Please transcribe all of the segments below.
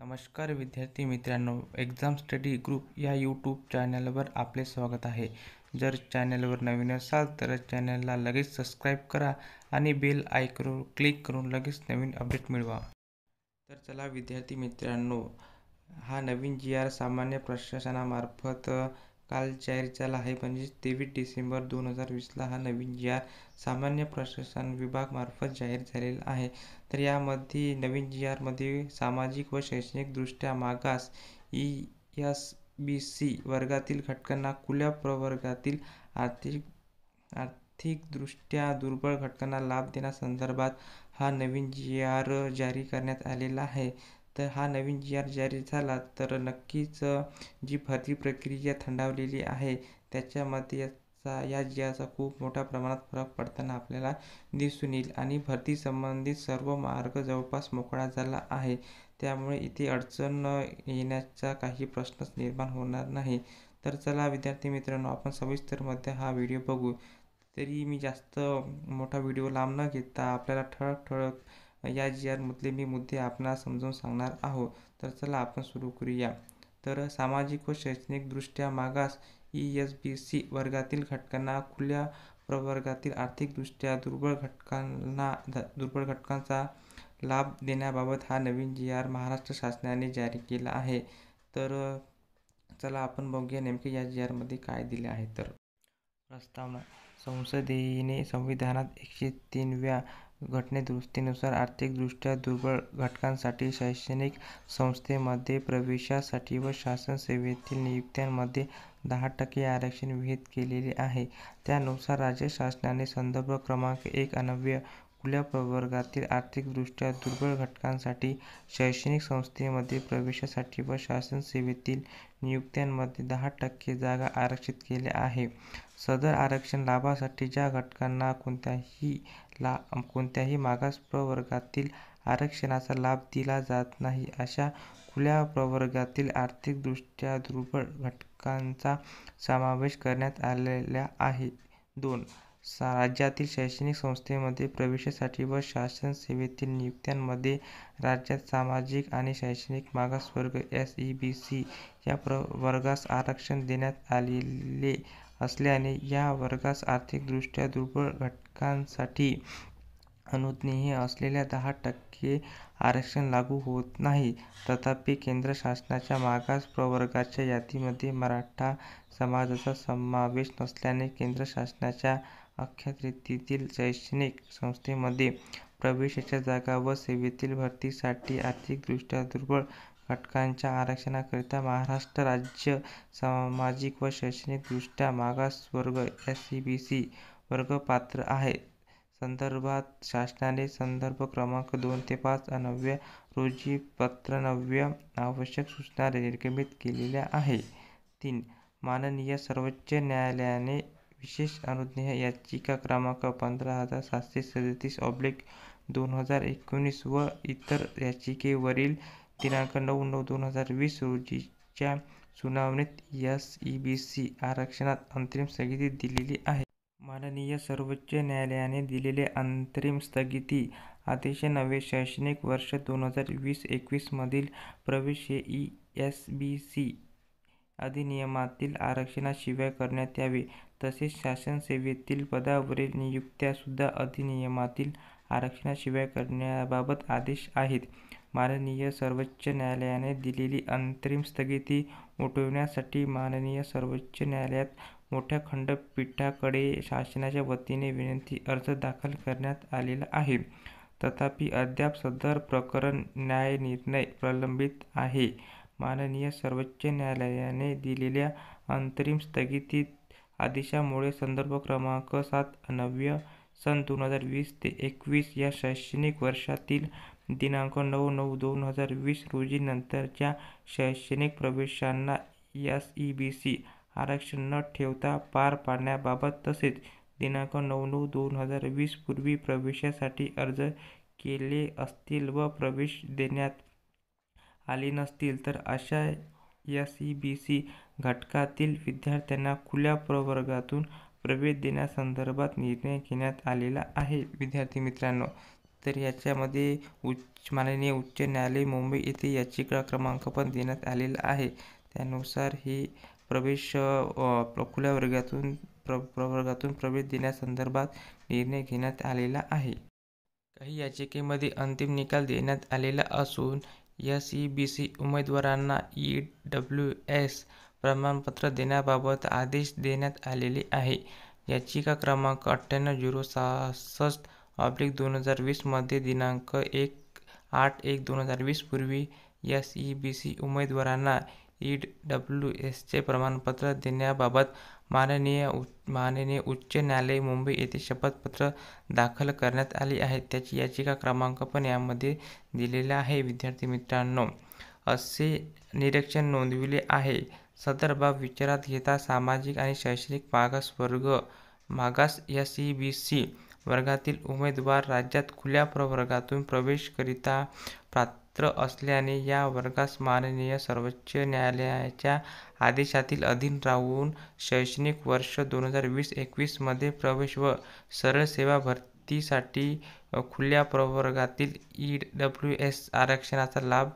नमस्कार विद्यार्थी मित्रांनो एक्झाम स्टडी ग्रुप या यूट्यूब चॅनलवर आपले स्वागत आहे जर चॅनलवर नवीन असाल तर चॅनलला लगेच सबस्क्राईब करा आणि बेल आयकॉन क्लिक करून लगेच नवीन अपडेट मिळवा तर चला विद्यार्थी मित्रांनो हा नवीन जी आर सामान्य प्रशासनामार्फत काल जाहीर झाला आहे म्हणजे तेवीस डिसेंबर दोन हजार वीसला हा नवीन जी आर सामान्य प्रशासन मार्फत जाहीर झालेला आहे तर यामध्ये नवीन जी आरमध्ये सामाजिक व शैक्षणिकदृष्ट्या मागास ई एस बी सी वर्गातील घटकांना खुल्या प्रवर्गातील आर्थिक आर्थिकदृष्ट्या दुर्बळ घटकांना लाभ देण्यासंदर्भात हा नवीन जी आर जारी करण्यात आलेला आहे तर हा नवीन जी आर जारी झाला तर नक्कीच जी भरती प्रक्रिया थंडावलेली आहे त्याच्यामध्ये याचा या जी आरचा खूप मोठ्या प्रमाणात फरक पडताना आपल्याला दिसून येईल आणि भरती संबंधित सर्व मार्ग जवळपास मोकळा झाला आहे त्यामुळे इथे अडचण येण्याचा काही प्रश्नच निर्माण होणार नाही तर चला विद्यार्थी मित्रांनो आपण सविस्तरमध्ये हा व्हिडिओ बघू तरी मी जास्त मोठा व्हिडिओ लांब न घेता आपल्याला ठळक ठळक या जी आरमधले मी मुद्दे आपणास समजावून सांगणार आहोत तर चला आपण सुरू करूया तर सामाजिक व शैक्षणिकदृष्ट्या मागास ई एस बी सी वर्गातील घटकांना खुल्या प्रवर्गातील आर्थिकदृष्ट्या दुर्बळ घटकांना दुर्बळ घटकांचा लाभ देण्याबाबत हा नवीन जी आर महाराष्ट्र शासनाने जारी केला आहे तर चला आपण बघूया नेमके या जी आरमध्ये काय दिले आहे तर प्रस्तावना संसदेने संविधानात एकशे तीनव्या घटनादुरुस्तीनुसार आर्थिकदृष्ट्या दुर्बल घटकांसाठी शैक्षणिक संस्थेमध्ये प्रवेशासाठी व शासन सेवेतील नियुक्त्यांमध्ये दहा टक्के आरक्षण विहित केलेले आहे. त्यानुसार राज्य शासनाने संदर्भ क्रमांक एक अनव्य खुल्या प्रवर्गातील आर्थिकदृष्ट्या दुर्बल घटकांसाठी शैक्षणिक संस्थेमध्ये प्रवेशासाठी व शासन सेवेतील नियुक्त्यांमध्ये दहा टक्के जागा आरक्षित केल्या आहे. सदर आरक्षण लाभासाठी ज्या घटकांना कोणत्याही मागास प्रवर्गातील आरक्षणाचा लाभ दिला जात नाही अशा खुल्या प्रवर्गातील आर्थिकदृष्ट्या दुर्बल घटकांचा समावेश करण्यात आलेला आहे. दोन राज्यातील शैक्षणिक संस्थेमध्ये प्रवेशासाठी व शासन सेवेतील नियुक्त्यांमध्ये राज्यात सामाजिक आणि शैक्षणिक मागासवर्ग एस ई बी सी या प्र वर्गास आरक्षण देण्यात आलेले असल्याने या वर्गास आर्थिकदृष्ट्या दुर्बल घटकांसाठी अनुज्ञेय असलेल्या दहा टक्के आरक्षण लागू होत नाही तथापि केंद्र शासनाच्या मागास प्रवर्गाच्या यादीमध्ये मराठा समाजाचा समावेश नसल्याने केंद्र शासनाच्या अख्या शैक्षणिक संस्थेमध्ये प्रवेशाच्या जागा व सेवेतील भरतीसाठी आर्थिकदृष्ट्या दुर्बल घटकांच्या आरक्षणाकरिता महाराष्ट्र राज्य सामाजिक व शैक्षणिकदृष्ट्या मागास वर्ग सी e वर्ग पात्र आहे. संदर्भात शासनाने संदर्भ क्रमांक दोन ते पाच अन्वये रोजी पत्रान्वये आवश्यक सूचना निर्गमित केलेल्या आहे. तीन. माननीय सर्वोच्च न्यायालयाने विशेष अनुज्ञेय याचिका क्रमांक पंधरा हजार सातशे सदतीस ऑब्लिक दोन हजार एकोणीस व इतर याचिकेवरील दिनांक नऊ नऊ दोन हजार वीस रोजीच्या सुनावणीत यस ई बी सी आरक्षणात अंतरिम स्थगिती दिलेली आहे माननीय सर्वोच्च न्यायालयाने दिलेले अंतरिम स्थगिती आदेश नवे शैक्षणिक वर्ष दोन हजार वीस एकवीसमधील प्रवेश हे ई एस बी सी अधिनियमातील आरक्षणाशिवाय करण्यात यावे. तसेच शासनसेवेतील पदावरील नियुक्त्यासुद्धा अधिनियमातील आरक्षणाशिवाय करण्याबाबत आदेश आहेत. माननीय सर्वोच्च न्यायालयाने दिलेली अंतरिम स्थगिती उठवण्यासाठी माननीय सर्वोच्च न्यायालयात मोठ्या खंडपीठाकडे शासनाच्या वतीने विनंती अर्ज दाखल करण्यात आलेला आहे. तथापि अद्याप सदर प्रकरण न्यायनिर्णय प्रलंबित आहे. माननीय सर्वोच्च न्यायालयाने दिलेल्या अंतरिम स्थगिती आदेशामुळे संदर्भ क्रमांक सात नव्य सन दोन हजार वीस ते एकवीस या शैक्षणिक वर्षातील दिनांक नऊ नऊ दोन हजार वीस रोजी नंतरच्या शैक्षणिक प्रवेशांना एस ई बी सी आरक्षण न ठेवता पार पाडण्याबाबत तसेच दिनांक नऊ नऊ दोन हजार वीस पूर्वी प्रवेशासाठी अर्ज केले असतील व प्रवेश देण्यात आली नसतील तर अशा एसईबीसी घटकातील विद्यार्थ्यांना खुल्या प्रवर्गातून प्रवेश देण्यासंदर्भात निर्णय घेण्यात आलेला आहे विद्यार्थी मित्रांनो तर याच्यामध्ये उच्च माननीय उच्च न्यायालय मुंबई येथे याचिका क्रमांक पण देण्यात आलेला आहे त्यानुसार ही प्रवेश खुल्या वर्गातून प्र प्रवर्गातून प्रवेश देण्यासंदर्भात निर्णय घेण्यात आलेला आहे काही याचिकेमध्ये अंतिम निकाल देण्यात आलेला असून एस ई बी सी उमेदवारांना ई डब्ल्यू एस प्रमाणपत्र देण्याबाबत आदेश देण्यात आलेले आहे याचिका क्रमांक अठ्ठ्याण्णव झिरो सहासष्ट ऑब्लिक दोन हजार वीसमध्ये दिनांक एक आठ एक दोन हजार वीसपूर्वी एस ई बी सी उमेदवारांना ई डब्ल्यू एसचे प्रमाणपत्र देण्याबाबत माननीय उ माननीय उच्च न्यायालय मुंबई येथे शपथपत्र दाखल करण्यात आली आहे त्याची याचिका क्रमांक पण यामध्ये दिलेला आहे विद्यार्थी मित्रांनो असे निरीक्षण नोंदविले आहे सदर बाब विचारात घेता सामाजिक आणि शैक्षणिक मागास वर्ग मागास एस ई बी सी वर्गातील उमेदवार राज्यात खुल्या प्रवर्गातून प्रवेश करिता प्रा पात्र असल्याने या वर्गास माननीय सर्वोच्च न्यायालयाच्या आदेशातील अधीन राहून शैक्षणिक वर्ष दोन हजार वीस एकवीसमध्ये प्रवेश व सरळ सेवा भरतीसाठी खुल्या प्रवर्गातील ई डब्ल्यू एस आरक्षणाचा लाभ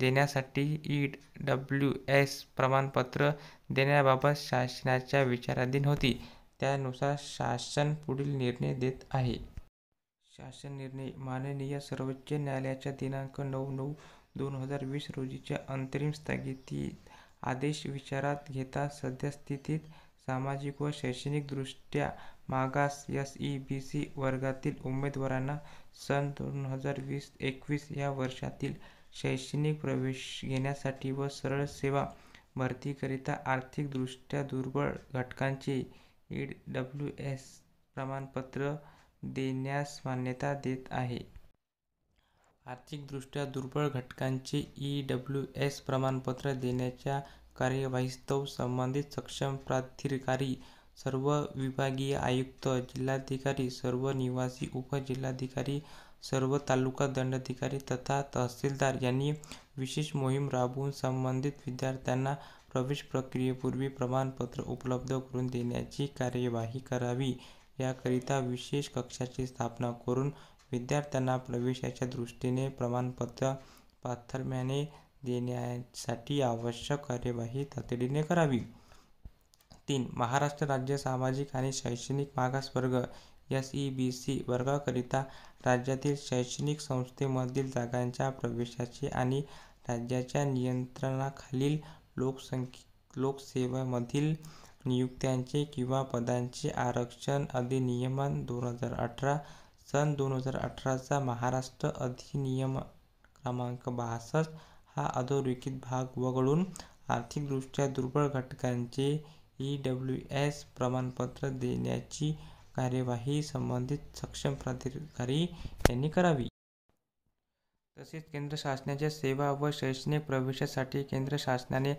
देण्यासाठी ई डब्ल्यू एस प्रमाणपत्र देण्याबाबत शासनाच्या विचाराधीन होती त्यानुसार शासन पुढील निर्णय देत आहे शासन निर्णय माननीय सर्वोच्च न्यायालयाच्या दिनांक नऊ नऊ दोन हजार वीस रोजीच्या अंतरिम स्थगिती आदेश विचारात घेता सद्यस्थितीत सामाजिक व शैक्षणिकदृष्ट्या मागास एस ई बी सी वर्गातील उमेदवारांना सन दोन हजार वीस एकवीस या वर्षातील शैक्षणिक प्रवेश घेण्यासाठी व सरळ सेवा भरतीकरिता आर्थिकदृष्ट्या दुर्बळ घटकांचे ई डब्ल्यू एस प्रमाणपत्र देण्यास मान्यता देत आहे आर्थिकदृष्ट्या दुर्बल घटकांचे ई एस प्रमाणपत्र देण्याच्या कार्यवाहीस्तव संबंधित सक्षम प्राधिकारी सर्व विभागीय आयुक्त जिल्हाधिकारी सर्व निवासी उपजिल्हाधिकारी सर्व तालुका दंडाधिकारी तथा तहसीलदार यांनी विशेष मोहीम राबवून संबंधित विद्यार्थ्यांना प्रवेश प्रक्रियेपूर्वी प्रमाणपत्र उपलब्ध करून देण्याची कार्यवाही करावी याकरिता विशेष कक्षाची स्थापना करून विद्यार्थ्यांना प्रवेशाच्या दृष्टीने प्रमाणपत्र पाथरम्याने देण्यासाठी आवश्यक कार्यवाही तातडीने करावी तीन महाराष्ट्र राज्य सामाजिक आणि शैक्षणिक मागासवर्ग एस ई बी सी वर्गाकरिता राज्यातील शैक्षणिक संस्थेमधील जागांच्या प्रवेशाची आणि राज्याच्या नियंत्रणाखालील लोकसंख्ये लोकसेवेमधील नियुक्त्यांचे किंवा पदांचे आरक्षण अधिनियम दोन हजार अठरा सन दोन हजार अठराचा महाराष्ट्र अधिनियम क्रमांक बासष्ट हा अधोरेखित भाग वगळून आर्थिकदृष्ट्या दुर्बल घटकांचे ई डब्ल्यू एस प्रमाणपत्र देण्याची कार्यवाही संबंधित सक्षम प्राधिकारी यांनी करावी तसेच केंद्र शासनाच्या सेवा व शैक्षणिक प्रवेशासाठी केंद्र शासनाने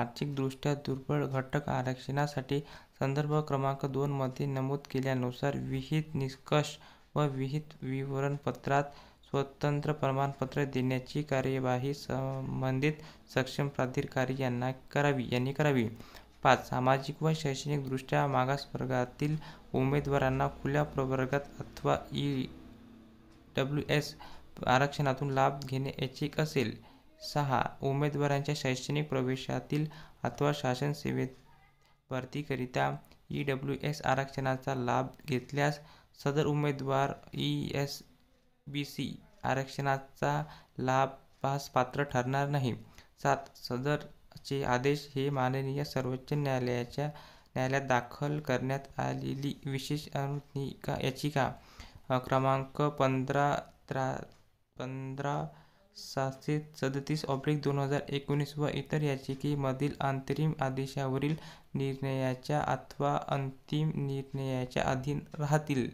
आर्थिकदृष्ट्या दुर्बल घटक आरक्षणासाठी संदर्भ क्रमांक दोनमध्ये नमूद केल्यानुसार विहित निष्कर्ष व विहित विवरणपत्रात स्वतंत्र प्रमाणपत्र देण्याची कार्यवाही संबंधित सक्षम प्राधिकारी यांना करावी यांनी करावी पाच सामाजिक व शैक्षणिकदृष्ट्या मागासवर्गातील उमेदवारांना खुल्या प्रवर्गात अथवा ई डब्ल्यू एस आरक्षणातून लाभ घेणे ऐच्छिक असेल सहा उमेदवारांच्या शैक्षणिक प्रवेशातील अथवा शासन सेवेत भरतीकरिता ई डब्ल्यू एस आरक्षणाचा लाभ घेतल्यास सदर उमेदवार ई एस बी सी आरक्षणाचा पास पात्र ठरणार नाही सात सदरचे आदेश हे माननीय सर्वोच्च न्यायालयाच्या न्यायालयात दाखल करण्यात आलेली विशेष अनुनिका याचिका क्रमांक पंधरा त्रा पंधरा सातशे सदतीस ऑब्लिक दोन हजार एकोणीस व इतर याचिकेमधील अंतरिम आदेशावरील निर्णयाच्या अथवा अंतिम निर्णयाच्या अधीन राहतील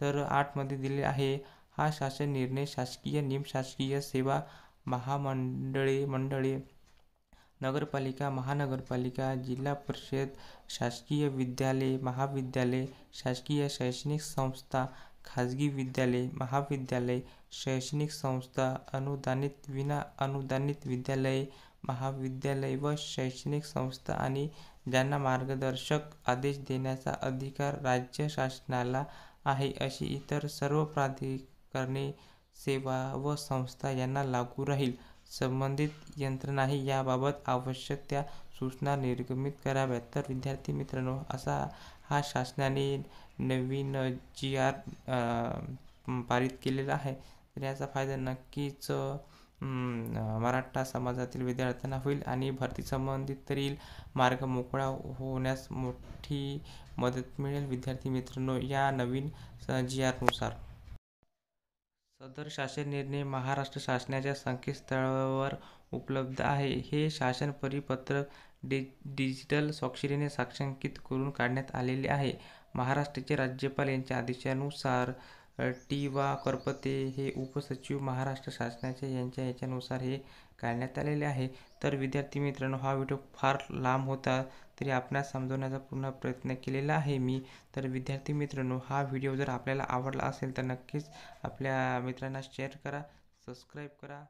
तर आठमध्ये दिले आहे हा शासन निर्णय शासकीय निमशासकीय सेवा महामंडळे मंडळे नगरपालिका महानगरपालिका जिल्हा परिषद शासकीय विद्यालय महाविद्यालय शासकीय शैक्षणिक संस्था खाजगी विद्यालय महाविद्यालय शैक्षणिक संस्था अनुदानित विना अनुदानित विद्यालये महाविद्यालय व शैक्षणिक संस्था आणि ज्यांना मार्गदर्शक आदेश देण्याचा अधिकार राज्य शासनाला आहे अशी इतर सर्व प्राधिकरणे सेवा व संस्था यांना लागू राहील संबंधित यंत्रणाही याबाबत आवश्यक त्या सूचना निर्गमित कराव्यात तर विद्यार्थी मित्रांनो असा हा शासनाने नवीन जी आर पारित केलेला आहे तर याचा फायदा नक्कीच मराठा समाजातील विद्यार्थ्यांना होईल आणि भरती संबंधित तरी मार्ग मोकळा होण्यास मोठी मदत मिळेल विद्यार्थी मित्रांनो या नवीन जी आरनुसार सदर शासन निर्णय महाराष्ट्र शासनाच्या संकेतस्थळावर उपलब्ध आहे हे शासन परिपत्रक डि डिजिटल स्वाक्षरीने साक्षांकित करून काढण्यात आलेले आहे महाराष्ट्राचे राज्यपाल यांच्या आदेशानुसार टी वा करपते हे उपसचिव महाराष्ट्र शासनाचे यांच्या याच्यानुसार हे काढण्यात आलेले आहे तर विद्यार्थी मित्रांनो हा व्हिडिओ फार लांब होता तरी आपणास समजवण्याचा पूर्ण प्रयत्न केलेला आहे मी तर विद्यार्थी मित्रांनो हा व्हिडिओ जर आपल्याला आवडला असेल तर नक्कीच आपल्या मित्रांना शेअर करा सबस्क्राईब करा